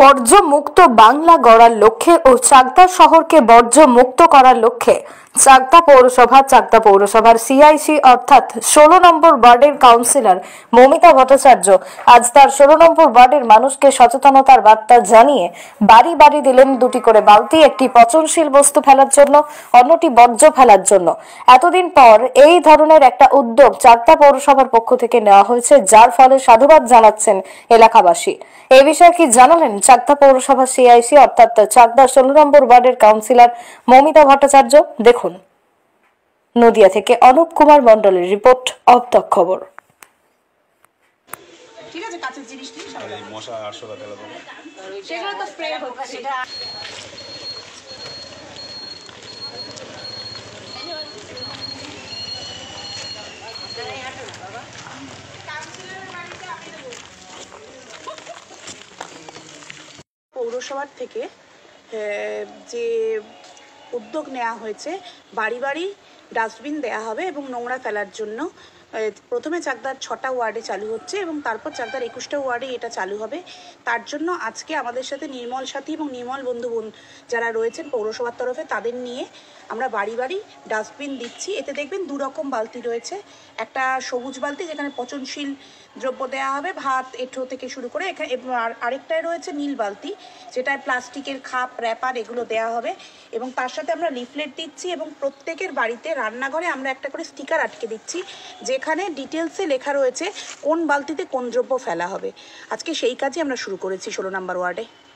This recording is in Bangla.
বর্জ্য মুক্ত বাংলা গড়ার লক্ষ্যে ও চাকদা শহরকে বর্জ্য মুক্ত করার লক্ষ্যে চাকদা পৌরসভা চাকদা পৌরসভার সিআইসি অর্থাৎ ষোলো নম্বর ওয়ার্ডের কাউন্সিলর মমিতা ভট্টাচার্য আজ তার ষোলো নম্বর ওয়ার্ডের মানুষকে সচেতনতার বার্তা জানিয়ে বাড়ি বাড়ি দিলেন দুটি করে বালতি একটি পচনশীল বস্তু ফেলার জন্য অন্যটি বর্জ্য ফেলার জন্য এতদিন পর এই ধরনের একটা উদ্যোগ চাকদা পৌরসভার পক্ষ থেকে নেওয়া হয়েছে যার ফলে সাধুবাদ জানাচ্ছেন এলাকাবাসী এ বিষয়ে কি জানালেন চাকদা পৌরসভা সিআইসি অর্থাৎ চাকদা ষোলো নম্বর ওয়ার্ডের কাউন্সিলর মমিতা ভট্টাচার্য দেখুন নদিয়া থেকে অনুপ কুমার মন্ডলের রিপোর্ট অপ্তক খবর ঠিক আছে কাছের জিনিস মশা আর আটশো টাকা সেগুলো তো স্প্রে হচ্ছে এটা পৌরসভার থেকে যে উদ্যোগ নেওয়া হয়েছে বাড়ি বাড়ি ডাস্টবিন দেয়া হবে এবং নোংরা ফেলার জন্য প্রথমে চাকদার ছটা ওয়ার্ডে চালু হচ্ছে এবং তারপর চাকদার একুশটা ওয়ার্ডে এটা চালু হবে তার জন্য আজকে আমাদের সাথে নির্মল সাথী এবং নির্মল বন্ধু যারা রয়েছেন পৌরসভার তরফে তাদের নিয়ে আমরা বাড়ি বাড়ি ডাস্টবিন দিচ্ছি এতে দেখবেন দু রকম বালতি রয়েছে একটা সবুজ বালতি যেখানে পচনশীল দ্রব্য দেওয়া হবে ভাত এঠো থেকে শুরু করে এখানে আরেকটায় রয়েছে নীল বালতি যেটায় প্লাস্টিকের খাপ র্যাপার এগুলো দেওয়া হবে এবং তার সাথে আমরা লিফলেট দিচ্ছি এবং প্রত্যেকের বাড়িতে রান্নাঘরে আমরা একটা করে স্টিকার আটকে দিচ্ছি যে এখানে ডিটেলসে লেখা রয়েছে কোন বালতিতে কোন দ্রব্য ফেলা হবে আজকে সেই কাজই আমরা শুরু করেছি ষোলো নম্বর ওয়ার্ডে